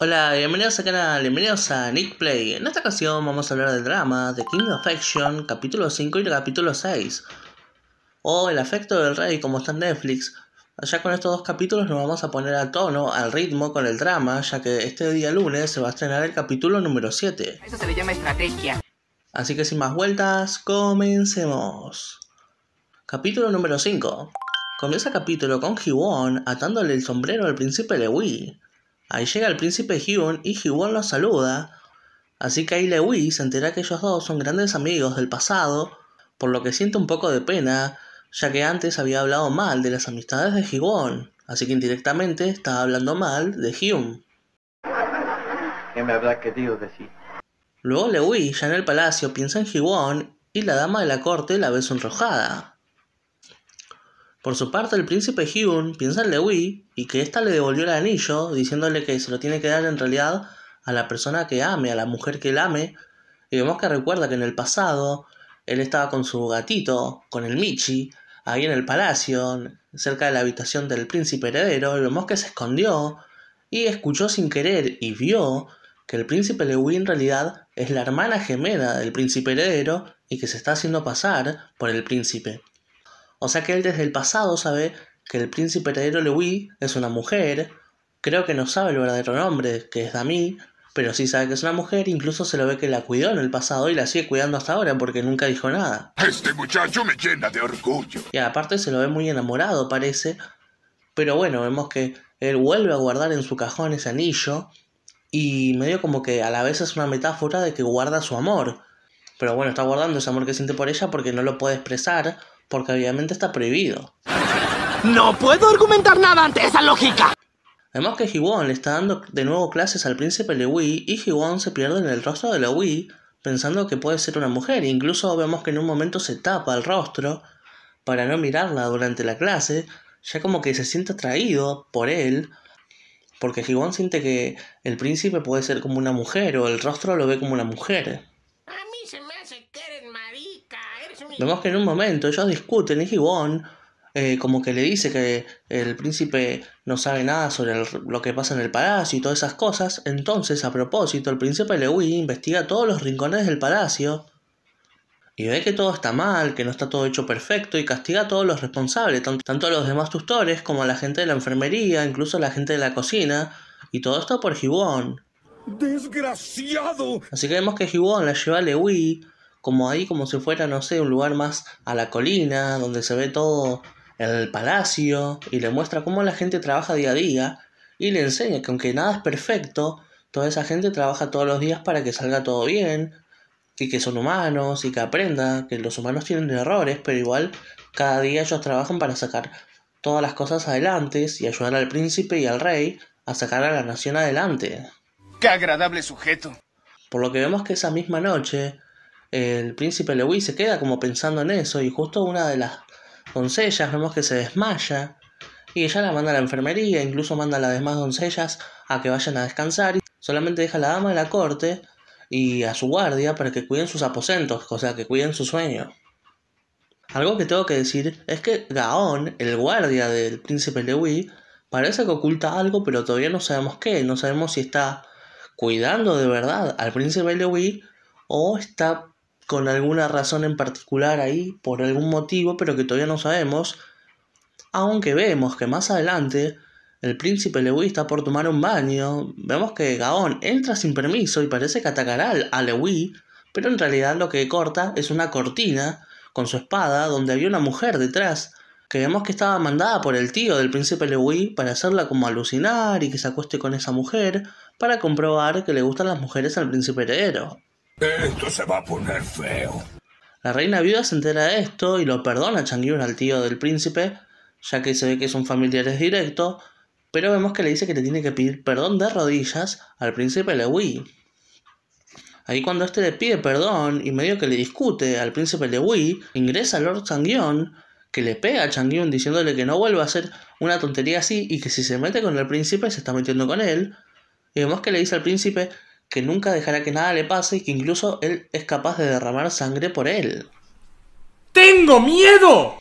Hola, bienvenidos al canal, bienvenidos a Nick Play. En esta ocasión vamos a hablar del drama The King of Action, capítulo 5 y capítulo 6. O El afecto del rey, como está en Netflix. Ya con estos dos capítulos nos vamos a poner a tono, al ritmo con el drama, ya que este día lunes se va a estrenar el capítulo número 7. Eso se le llama estrategia. Así que sin más vueltas, comencemos. Capítulo número 5. Comienza el capítulo con He-Won atándole el sombrero al príncipe Wii. Ahí llega el príncipe Hyun y Hyun lo saluda. Así que ahí Lewis se entera que ellos dos son grandes amigos del pasado, por lo que siente un poco de pena, ya que antes había hablado mal de las amistades de Hyun, así que indirectamente estaba hablando mal de Hyun. Luego Lewi, ya en el palacio, piensa en Hyun y la dama de la corte la ve sonrojada. Por su parte, el príncipe Hyun piensa en Lewi y que ésta le devolvió el anillo, diciéndole que se lo tiene que dar en realidad a la persona que ame, a la mujer que él ame. Y vemos que recuerda que en el pasado él estaba con su gatito, con el Michi, ahí en el palacio, cerca de la habitación del príncipe heredero, y vemos que se escondió y escuchó sin querer y vio que el príncipe Lewi en realidad es la hermana gemela del príncipe heredero y que se está haciendo pasar por el príncipe. O sea que él desde el pasado sabe que el príncipe heredero Louis es una mujer, creo que no sabe el verdadero nombre, que es Dami, pero sí sabe que es una mujer, incluso se lo ve que la cuidó en el pasado y la sigue cuidando hasta ahora porque nunca dijo nada. Este muchacho me llena de orgullo. Y aparte se lo ve muy enamorado, parece. Pero bueno, vemos que él vuelve a guardar en su cajón ese anillo y medio como que a la vez es una metáfora de que guarda su amor. Pero bueno, está guardando ese amor que siente por ella porque no lo puede expresar porque obviamente está prohibido. No puedo argumentar nada ante esa lógica. Vemos que Hiwon le está dando de nuevo clases al príncipe Lewi y Hiwon se pierde en el rostro de Lewi pensando que puede ser una mujer. Incluso vemos que en un momento se tapa el rostro para no mirarla durante la clase, ya como que se siente atraído por él, porque Hiwon siente que el príncipe puede ser como una mujer o el rostro lo ve como una mujer. Vemos que en un momento ellos discuten y Gibón eh, como que le dice que el príncipe no sabe nada sobre lo que pasa en el palacio y todas esas cosas. Entonces, a propósito, el príncipe Lewy investiga todos los rincones del palacio y ve que todo está mal, que no está todo hecho perfecto y castiga a todos los responsables, tanto a los demás tutores como a la gente de la enfermería, incluso a la gente de la cocina. Y todo esto por Gibón. ¡Desgraciado! Así que vemos que Hibon la lleva a Lewi como ahí, como si fuera, no sé, un lugar más a la colina, donde se ve todo el palacio, y le muestra cómo la gente trabaja día a día, y le enseña que aunque nada es perfecto, toda esa gente trabaja todos los días para que salga todo bien, y que son humanos, y que aprenda, que los humanos tienen errores, pero igual cada día ellos trabajan para sacar todas las cosas adelante y ayudar al príncipe y al rey a sacar a la nación adelante. ¡Qué agradable sujeto! Por lo que vemos que esa misma noche el príncipe Lewis se queda como pensando en eso y justo una de las doncellas vemos que se desmaya y ella la manda a la enfermería, incluso manda a las demás doncellas a que vayan a descansar y solamente deja a la dama de la corte y a su guardia para que cuiden sus aposentos, o sea, que cuiden su sueño. Algo que tengo que decir es que Gaón, el guardia del príncipe Lewis, parece que oculta algo, pero todavía no sabemos qué, no sabemos si está cuidando de verdad al príncipe Lewis. o está con alguna razón en particular ahí, por algún motivo, pero que todavía no sabemos, aunque vemos que más adelante el príncipe Lewis está por tomar un baño, vemos que Gaón entra sin permiso y parece que atacará a Lewis. pero en realidad lo que corta es una cortina con su espada donde había una mujer detrás que vemos que estaba mandada por el tío del príncipe Lewis para hacerla como alucinar y que se acueste con esa mujer, para comprobar que le gustan las mujeres al príncipe heredero. Esto se va a poner feo. La reina viuda se entera de esto y lo perdona a Changyun al tío del príncipe, ya que se ve que son familiares directos, pero vemos que le dice que le tiene que pedir perdón de rodillas al príncipe Lewi. Ahí cuando este le pide perdón y medio que le discute al príncipe Lewi, ingresa Lord Changyun, que le pega a Changyun diciéndole que no vuelva a hacer una tontería así y que si se mete con el príncipe se está metiendo con él, y vemos que le dice al príncipe que nunca dejará que nada le pase y que incluso él es capaz de derramar sangre por él. ¡Tengo miedo!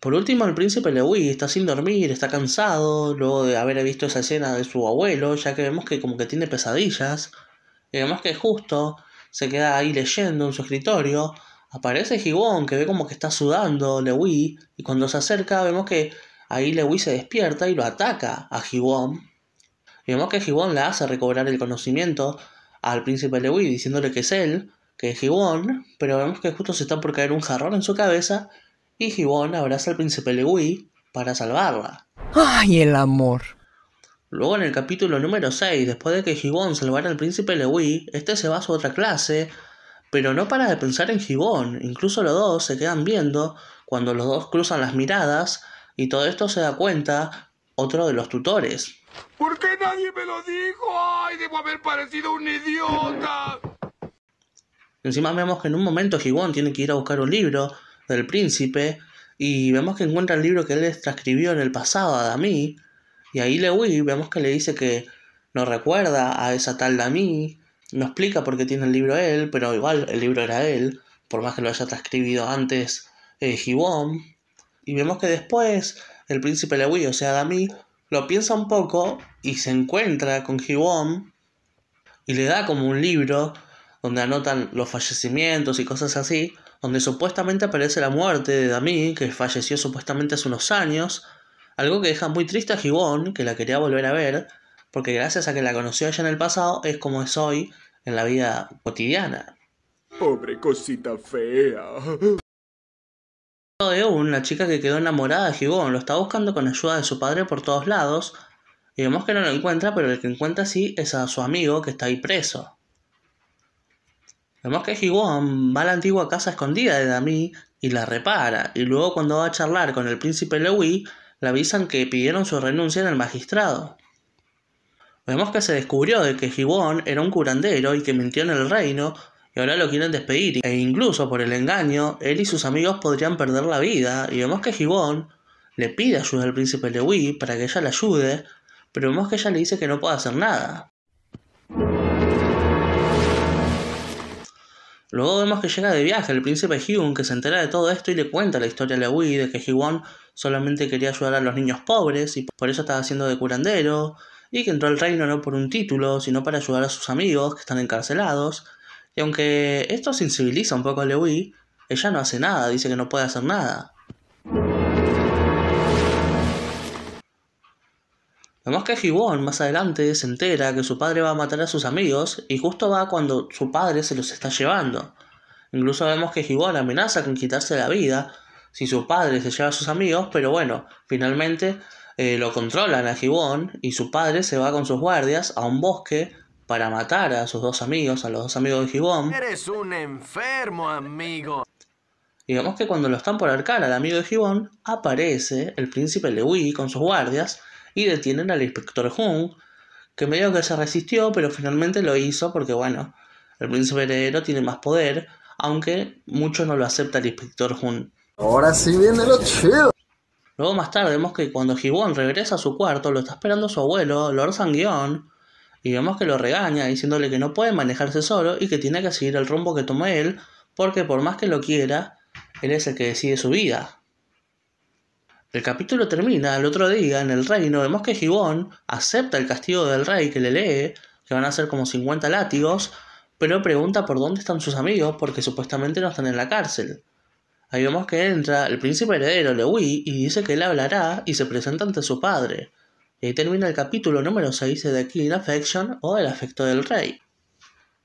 Por último, el príncipe lewi está sin dormir, está cansado, luego de haber visto esa escena de su abuelo, ya que vemos que como que tiene pesadillas, y vemos que justo se queda ahí leyendo en su escritorio, aparece Gibón, que ve como que está sudando lewi y cuando se acerca vemos que ahí lewi se despierta y lo ataca a Gibón, Vemos que Gibbon la hace recobrar el conocimiento al príncipe Lewi, diciéndole que es él, que es Gibbon, pero vemos que justo se está por caer un jarrón en su cabeza y gibón abraza al príncipe Lewi para salvarla. ¡Ay, el amor! Luego en el capítulo número 6, después de que Gibbon salvara al príncipe Lewi, este se va a su otra clase, pero no para de pensar en gibón incluso los dos se quedan viendo cuando los dos cruzan las miradas y todo esto se da cuenta otro de los tutores. ¿Por qué nadie me lo dijo? ¡Ay, debo haber parecido un idiota! Encima vemos que en un momento Gibbon tiene que ir a buscar un libro del príncipe y vemos que encuentra el libro que él transcribió en el pasado a Dami y ahí y vemos que le dice que no recuerda a esa tal Dami, no explica por qué tiene el libro él, pero igual el libro era él, por más que lo haya transcribido antes eh, Y vemos que después el príncipe Lewi, o sea, Dami, lo piensa un poco y se encuentra con Gibbon y le da como un libro donde anotan los fallecimientos y cosas así, donde supuestamente aparece la muerte de Dami, que falleció supuestamente hace unos años, algo que deja muy triste a Gibbon, que la quería volver a ver, porque gracias a que la conoció ya en el pasado es como es hoy en la vida cotidiana. Pobre cosita fea de eh, la chica que quedó enamorada de Gibón, lo está buscando con ayuda de su padre por todos lados, y vemos que no lo encuentra, pero el que encuentra sí es a su amigo que está ahí preso. Vemos que Gibón va a la antigua casa escondida de Dami y la repara, y luego cuando va a charlar con el príncipe Louis le avisan que pidieron su renuncia en el magistrado. Vemos que se descubrió de que Gibón era un curandero y que mintió en el reino y ahora lo quieren despedir. E incluso por el engaño, él y sus amigos podrían perder la vida. Y vemos que Gibón le pide ayuda al príncipe Lewi para que ella le ayude, pero vemos que ella le dice que no puede hacer nada. Luego vemos que llega de viaje el príncipe Hyun, que se entera de todo esto y le cuenta la historia a Lewi de que gibón solamente quería ayudar a los niños pobres y por eso estaba haciendo de curandero, y que entró al reino no por un título, sino para ayudar a sus amigos que están encarcelados, y aunque esto sensibiliza un poco a Lewis, ella no hace nada, dice que no puede hacer nada. Vemos que Gibbon más adelante se entera que su padre va a matar a sus amigos y justo va cuando su padre se los está llevando. Incluso vemos que Hibon amenaza con quitarse la vida si su padre se lleva a sus amigos, pero bueno, finalmente eh, lo controlan a Gibbon y su padre se va con sus guardias a un bosque para matar a sus dos amigos, a los dos amigos de Gibón. Eres un enfermo, amigo. Digamos que cuando lo están por arcar al amigo de Gibón, aparece el príncipe Lewi con sus guardias y detienen al inspector Hun, que medio que se resistió, pero finalmente lo hizo porque, bueno, el príncipe heredero tiene más poder, aunque mucho no lo acepta el inspector Hun. Ahora sí viene lo chido. Luego más tarde vemos que cuando Gibón regresa a su cuarto, lo está esperando su abuelo, Lord Sanguion y vemos que lo regaña diciéndole que no puede manejarse solo y que tiene que seguir el rumbo que toma él porque por más que lo quiera, él es el que decide su vida. El capítulo termina al otro día en el reino, vemos que Gibón acepta el castigo del rey que le lee, que van a ser como 50 látigos, pero pregunta por dónde están sus amigos porque supuestamente no están en la cárcel. Ahí vemos que entra el príncipe heredero Lewi y dice que él hablará y se presenta ante su padre termina el capítulo número 6 de The Affection o El afecto del rey.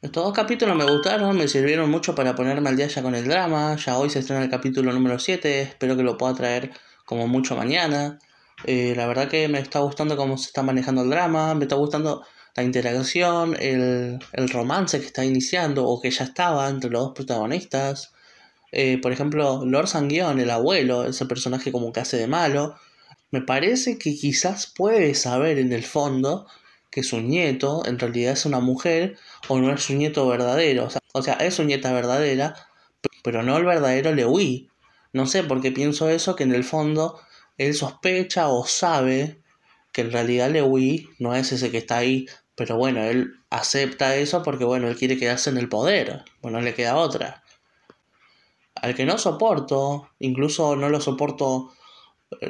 Estos dos capítulos me gustaron, me sirvieron mucho para ponerme al día ya con el drama. Ya hoy se estrena el capítulo número 7, espero que lo pueda traer como mucho mañana. Eh, la verdad que me está gustando cómo se está manejando el drama, me está gustando la interacción, el, romance que está iniciando o que ya estaba entre los dos protagonistas. Eh, por ejemplo, Lord Sanguion, el abuelo, ese personaje como que hace de malo, me parece que quizás puede saber en el fondo que su nieto en realidad es una mujer o no es su nieto verdadero. O sea, es su nieta verdadera, pero no el verdadero Lewi. No sé por qué pienso eso, que en el fondo él sospecha o sabe que en realidad Lewi no es ese que está ahí. Pero bueno, él acepta eso porque bueno, él quiere quedarse en el poder. Bueno, no le queda otra. Al que no soporto, incluso no lo soporto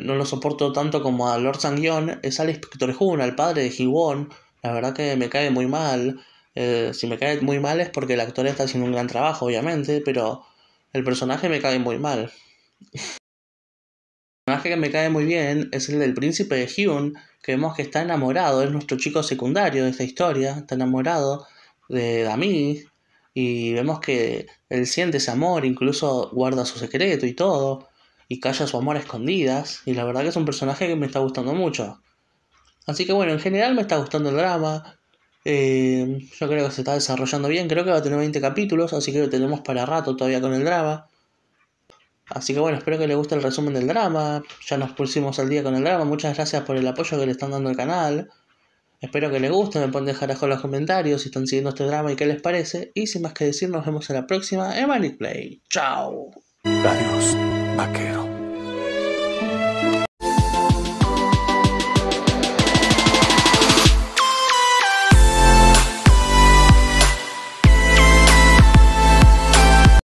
no lo soporto tanto como a Lord Sanguion, es al Inspector Hun, al padre de Hee-won... La verdad que me cae muy mal. Eh, si me cae muy mal es porque el actor está haciendo un gran trabajo, obviamente, pero el personaje me cae muy mal. El personaje que me cae muy bien es el del príncipe de Hyun, que vemos que está enamorado, es nuestro chico secundario de esta historia, está enamorado de Dami, y vemos que él siente ese amor, incluso guarda su secreto y todo, y calla su amor a escondidas. Y la verdad que es un personaje que me está gustando mucho. Así que bueno, en general me está gustando el drama. Eh, yo creo que se está desarrollando bien. Creo que va a tener 20 capítulos, así que lo tenemos para rato todavía con el drama. Así que bueno, espero que les guste el resumen del drama. Ya nos pusimos al día con el drama. Muchas gracias por el apoyo que le están dando al canal. Espero que les guste. Me pueden dejar abajo en los comentarios si están siguiendo este drama y qué les parece. Y sin más que decir, nos vemos en la próxima en Manic Play. ¡Chao! Adiós,